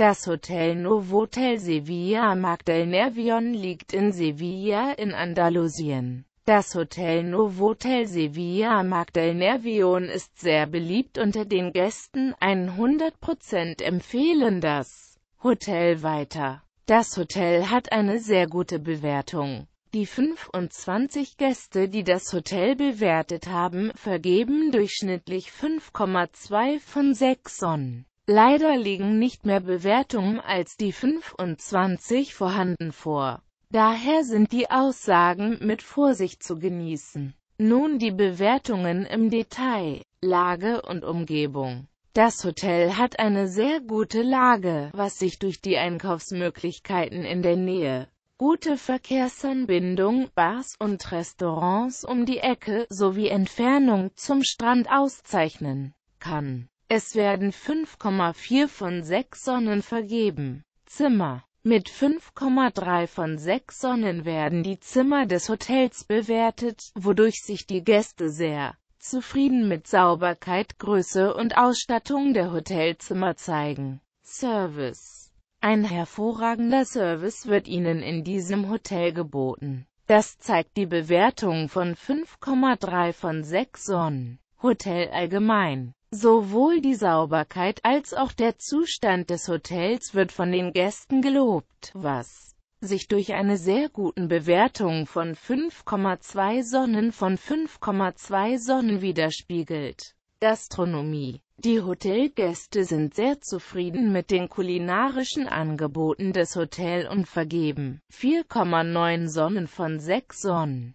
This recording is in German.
Das Hotel Novotel Sevilla Magdalnervion liegt in Sevilla in Andalusien. Das Hotel Novotel Sevilla Magdalnervion ist sehr beliebt unter den Gästen, 100% empfehlen das Hotel weiter. Das Hotel hat eine sehr gute Bewertung. Die 25 Gäste, die das Hotel bewertet haben, vergeben durchschnittlich 5,2 von 6 Sonnen. Leider liegen nicht mehr Bewertungen als die 25 vorhanden vor. Daher sind die Aussagen mit Vorsicht zu genießen. Nun die Bewertungen im Detail. Lage und Umgebung. Das Hotel hat eine sehr gute Lage, was sich durch die Einkaufsmöglichkeiten in der Nähe, gute Verkehrsanbindung, Bars und Restaurants um die Ecke sowie Entfernung zum Strand auszeichnen kann. Es werden 5,4 von 6 Sonnen vergeben. Zimmer Mit 5,3 von 6 Sonnen werden die Zimmer des Hotels bewertet, wodurch sich die Gäste sehr zufrieden mit Sauberkeit, Größe und Ausstattung der Hotelzimmer zeigen. Service Ein hervorragender Service wird Ihnen in diesem Hotel geboten. Das zeigt die Bewertung von 5,3 von 6 Sonnen. Hotel allgemein Sowohl die Sauberkeit als auch der Zustand des Hotels wird von den Gästen gelobt, was sich durch eine sehr guten Bewertung von 5,2 Sonnen von 5,2 Sonnen widerspiegelt. Gastronomie Die Hotelgäste sind sehr zufrieden mit den kulinarischen Angeboten des Hotels und vergeben 4,9 Sonnen von 6 Sonnen.